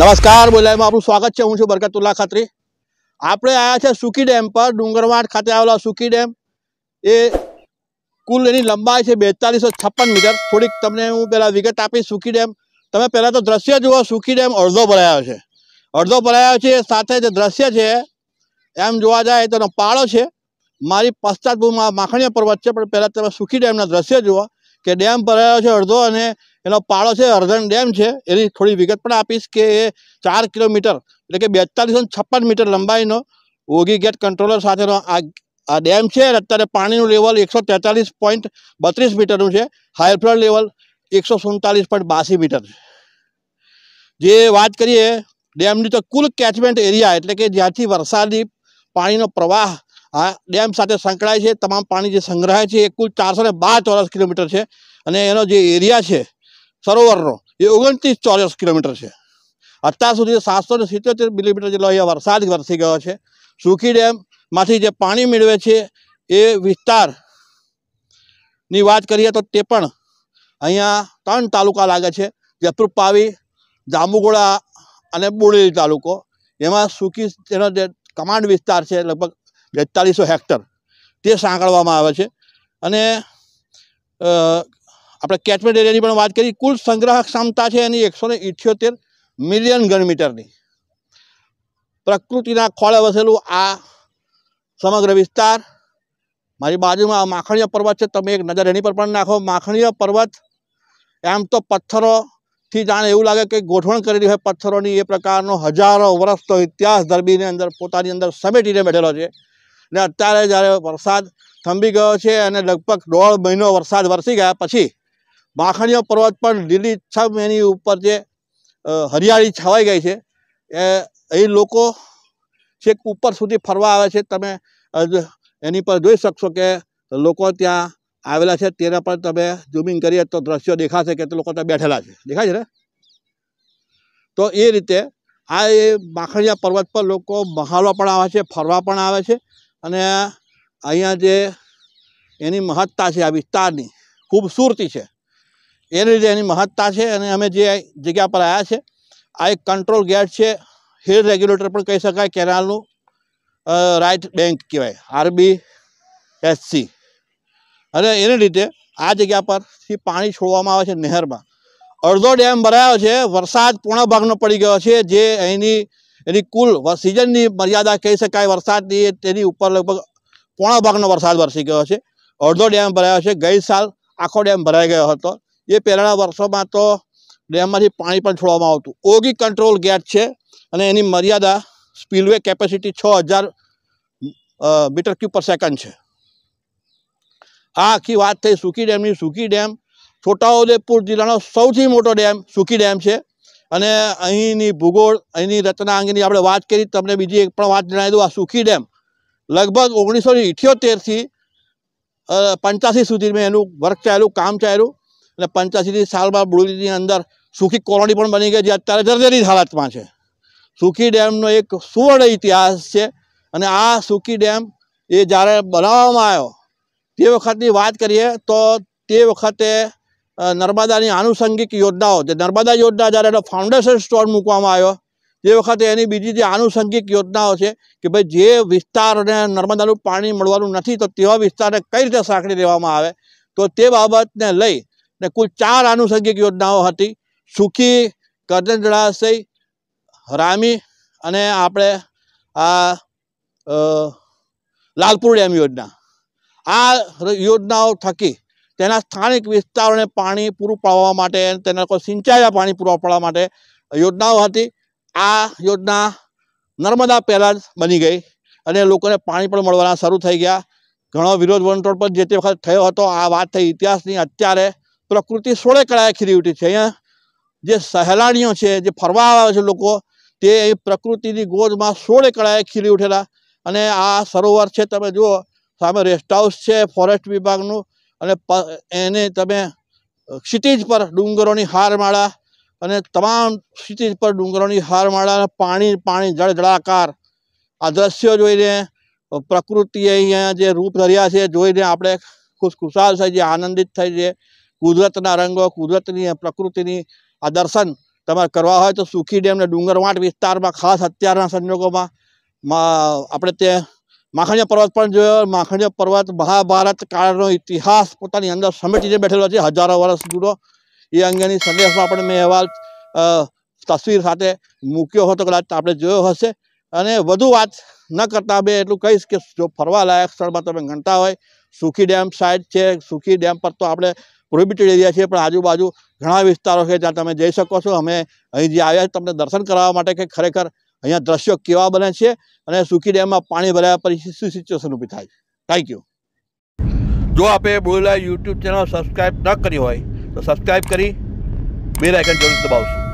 નમસ્કાર બોલાયમાં આપણું સ્વાગત છે હું છું બરકતુલ્લા ખાત્રી આપણે આવ્યા છે સુકી ડેમ પર ડુંગરવાડ ખાતે આવેલા સુકી ડેમ એ કુલ એની લંબાઈ છે બેતાલીસો છપ્પન મીટર થોડીક તમને હું પહેલાં વિગત આપીશ સુકી ડેમ તમે પહેલાં તો દ્રશ્ય જુઓ સુકી ડેમ અડધો ભરાયો છે અડધો ભરાયો છે સાથે જે દ્રશ્ય છે એમ જોવા જાય તો પાળો છે મારી પશ્ચાત બહુ માખણીય પર્વત છે પણ પહેલાં તમે સુખી ડેમના દ્રશ્ય જુઓ કે ડેમ ભરાયો છે અડધો અને એનો પાળો છે અર્ધન ડેમ છે એની થોડી વિગત પણ આપીશ કે 4 કિલોમીટર એટલે કે 4256 મીટર લંબાઈનો ઓગી ગેટ કંટ્રોલર સાથેનો આ ડેમ છે અત્યારે પાણીનો લેવલ 143.32 મીટરનો છે હાઈ ફ્લડ લેવલ 149.82 મીટર જે વાત કરીએ ડેમની તો કુલ કેચમેન્ટ એરિયા એટલે કે જ્યાંથી વરસાદી પાણીનો પ્રવાહ આ ડેમ સાથે સંકળાય છે તમામ પાણી જે સંગ્રહાય છે એ કુલ 412 ચોરસ કિલોમીટર છે અને એનો જે એરિયા છે સરોવરનો એ ઓગણત્રીસ ચોરસ કિલોમીટર છે અત્યાર સુધી સાતસો ને સિત્યોતેર મિલીમીટર જેટલો અહીંયા વરસાદ વરસી ગયો છે સુખી ડેમમાંથી જે પાણી મેળવે છે એ વિસ્તારની વાત કરીએ તો તે પણ અહીંયા ત્રણ તાલુકા લાગે છે જથ્રુપ પાવી જાંબુગોળા અને બોડેલી તાલુકો એમાં સુખી તેનો જે કમાન્ડ વિસ્તાર છે લગભગ બેતાલીસો હેક્ટર તે સાંકળવામાં આવે છે અને આપણે કેચમેન્ટ એરિયાની પણ વાત કરી કુલ સંગ્રહ ક્ષમતા છે એની એકસો મિલિયન ઘનમીટરની પ્રકૃતિના ખોળે વસેલું આ સમગ્ર વિસ્તાર મારી બાજુમાં આ માખણીય પર્વત છે તમે એક નજર એની પર પણ નાખો માખણીય પર્વત એમ તો પથ્થરોથી જાણે એવું લાગે કે ગોઠવણ કરેલી હોય પથ્થરોની એ પ્રકારનો હજારો વર્ષનો ઇતિહાસ ધરબીની અંદર પોતાની અંદર સમેટીને બેઠેલો છે ને અત્યારે જ્યારે વરસાદ થંભી ગયો છે અને લગભગ દોઢ મહિનો વરસાદ વરસી ગયા પછી માખણીઓ પર્વત પણ લીલીછમ એની ઉપર જે હરિયાળી છવાઈ ગઈ છે એ અહીં લોકો છેક ઉપર સુધી ફરવા આવે છે તમે એની પર જોઈ શકશો કે લોકો ત્યાં આવેલા છે તેના પર તમે ઝૂમિંગ કરીએ તો દ્રશ્યો દેખાશે કે લોકો ત્યાં બેઠેલા છે દેખાય છે ને તો એ રીતે આ એ માખણીયા પર્વત પર લોકો મહાલવા પણ આવે છે ફરવા પણ આવે છે અને અહીંયા જે એની મહત્તા છે આ વિસ્તારની ખૂબસૂરતી છે એ રીતે એની મહત્તા છે અને અમે જે જગ્યા પર આવ્યા છે આ એક કંટ્રોલ ગેટ છે હિલ રેગ્યુલેટર પણ કહી શકાય કેનાલનું રાઇટ બેંક કહેવાય આરબી એસસી અને એને રીતે આ જગ્યા પરથી પાણી છોડવામાં આવે છે નહેરમાં અડધો ડેમ ભરાયો છે વરસાદ પૂર્ણ ભાગનો પડી ગયો છે જે અહીંની એની કુલ સિઝનની મર્યાદા કહી શકાય વરસાદની તેની ઉપર લગભગ પોણા ભાગનો વરસાદ વરસી ગયો છે અડધો ડેમ ભરાયો છે ગઈ સાલ આખો ડેમ ભરાઈ ગયો હતો એ પહેલાંના વર્ષોમાં તો ડેમમાંથી પાણી પણ છોડવામાં આવતું ઓગી કંટ્રોલ ગેટ છે અને એની મર્યાદા સ્પીલવે કેપેસિટી છ હજાર મીટર ક્યુબ પર સેકન્ડ છે આ આખી વાત થઈ સુકી ડેમની સુકી ડેમ છોટાઉદેપુર જિલ્લાનો સૌથી મોટો ડેમ સુકી ડેમ છે અને અહીંની ભૂગોળ અહીંની રચના અંગેની આપણે વાત કરી તમને બીજી એક પણ વાત જણાવી દઉં આ સુખી ડેમ લગભગ ઓગણીસો ઇઠ્યોતેરથી પંચ્યાસી સુધી મેં એનું વર્ક ચાલ્યું કામ ચાલ્યું અને પંચ્યાસીથી સાલમાં બુડલીની અંદર સુખી કોલોની પણ બની ગઈ જે અત્યારે જર્જરિત હાલતમાં છે સુખી ડેમનો એક સુવર્ણ ઇતિહાસ છે અને આ સુખી ડેમ એ જ્યારે બનાવવામાં આવ્યો તે વખતની વાત કરીએ તો તે વખતે નર્મદાની આનુષંગિક યોજનાઓ જે નર્મદા યોજના જ્યારે એનો ફાઉન્ડેશન સ્ટોન મૂકવામાં આવ્યો તે વખતે એની બીજી જે આનુષંગિક યોજનાઓ છે કે ભાઈ જે વિસ્તારને નર્મદાનું પાણી મળવાનું નથી તો તેવા વિસ્તારને કઈ રીતે સાંકળી દેવામાં આવે તો તે બાબતને લઈ ને કુલ ચાર આનુષંગિક યોજનાઓ હતી સુખી કરજણ જળાશય રામી અને આપણે આ લાલપુર ડેમ યોજના આ યોજનાઓ થકી તેના સ્થાનિક વિસ્તારોને પાણી પૂરું પાડવા માટે તેના કોઈ સિંચાઈના પાણી પૂરા પાડવા માટે યોજનાઓ હતી આ યોજના નર્મદા પહેલાં જ બની ગઈ અને લોકોને પાણી પણ મળવાના શરૂ થઈ ગયા ઘણો વિરોધ વંટોળ પણ જે તે વખત થયો હતો આ વાત થઈ ઇતિહાસની અત્યારે પ્રકૃતિ સોળે કળાએ ખીરી ઉઠી છે અહીંયા જે સહેલાણીઓ છે જે ફરવા આવે છે લોકો તે પ્રકૃતિની ગોદમાં સોળે કળાએ ખીલી ઉઠેલા અને આ સરોવર છે તમે જુઓ સામે રેસ્ટ હાઉસ છે ફોરેસ્ટ વિભાગનું અને એને તમે ક્ષિતિજ પર ડુંગરોની હારમાળા અને તમામ ક્ષિતિજ પર ડુંગરોની હારમાળા પાણી પાણી જળજળાકાર આ દ્રશ્યો જોઈને પ્રકૃતિએ અહીંયા જે રૂપ ધર્યા છે જોઈને આપણે ખુશ ખુશાલ થઈ જઈએ આનંદિત થઈ જઈએ કુદરતના રંગો કુદરતની પ્રકૃતિની આ દર્શન તમારે કરવા હોય તો સુખી ડેમ ને ડુંગરવાંટ વિસ્તારમાં ખાસ અત્યારના સંજોગોમાં આપણે તે માખણીયા પર્વત પણ જોયો માખણીયા પર્વત મહાભારત કાળનો ઇતિહાસ પોતાની અંદર સમેટીને બેઠેલો છે હજારો વર્ષ જૂનો એ અંગેની સંદેશમાં આપણે મેં અહેવાલ તસવીર સાથે મૂક્યો હતો કદાચ આપણે જોયો હશે અને વધુ વાત ન કરતાં બે એટલું કહીશ કે જો ફરવા લાયક સ્થળમાં તમે ગણતા હોય સુખી ડેમ સાઇડ છે સુખી ડેમ પર તો આપણે પ્રોહિબિટેડ એરિયા છે પણ આજુબાજુ ઘણા વિસ્તારો છે જ્યાં તમે જઈ શકો છો અમે અહીં જે આવ્યા તમને દર્શન કરાવવા માટે કે ખરેખર અહીંયા દ્રશ્યો કેવા બને છે અને સુખી ડેમમાં પાણી ભરાયા પછી શું સિચ્યુએશન ઊભી થાય થેન્ક યુ જો આપે બોલેલા યુટ્યુબ ચેનલ સબસ્ક્રાઈબ ન કરી હોય તો સબસ્ક્રાઈબ કરી બે આઇકન જરૂર દબાવશું